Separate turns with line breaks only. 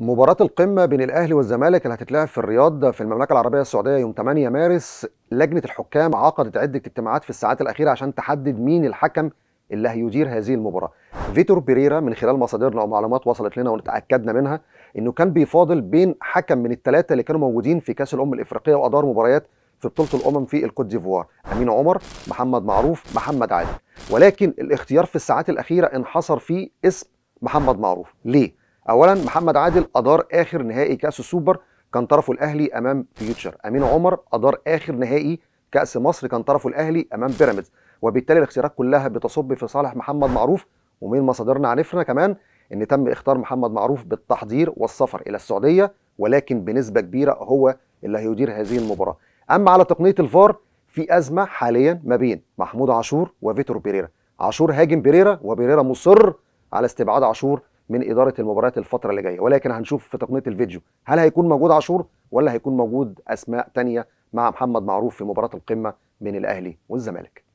مباراة القمة بين الأهلي والزمالك اللي هتتلعب في الرياض في المملكة العربية السعودية يوم 8 مارس لجنة الحكام عقدت عدة اجتماعات في الساعات الأخيرة عشان تحدد مين الحكم اللي هيدير هذه المباراة. فيتور بيريرا من خلال مصادرنا ومعلومات وصلت لنا ونتأكدنا منها إنه كان بيفاضل بين حكم من الثلاثة اللي كانوا موجودين في كأس الأمم الإفريقية وأدار مباريات في بطولة الأمم في الكوت ديفوار، أمين عمر، محمد معروف، محمد عادل. ولكن الاختيار في الساعات الأخيرة انحصر في اسم محمد معروف، ليه؟ اولا محمد عادل ادار اخر نهائي كاس السوبر كان طرفه الاهلي امام فيوتشر امين عمر ادار اخر نهائي كاس مصر كان طرفه الاهلي امام بيراميدز وبالتالي الاختيارات كلها بتصب في صالح محمد معروف ومن مصادرنا عرفنا كمان ان تم اختيار محمد معروف بالتحضير والسفر الى السعوديه ولكن بنسبه كبيره هو اللي هيدير هذه المباراه اما على تقنيه الفار في ازمه حاليا ما بين محمود عاشور وفيتور بيريرا عاشور هاجم بيريرا وبيريرا مصر على استبعاد عاشور من اداره المباريات الفتره اللي جايه ولكن هنشوف في تقنيه الفيديو هل هيكون موجود عاشور ولا هيكون موجود اسماء تانية مع محمد معروف في مباراه القمه بين الاهلي والزمالك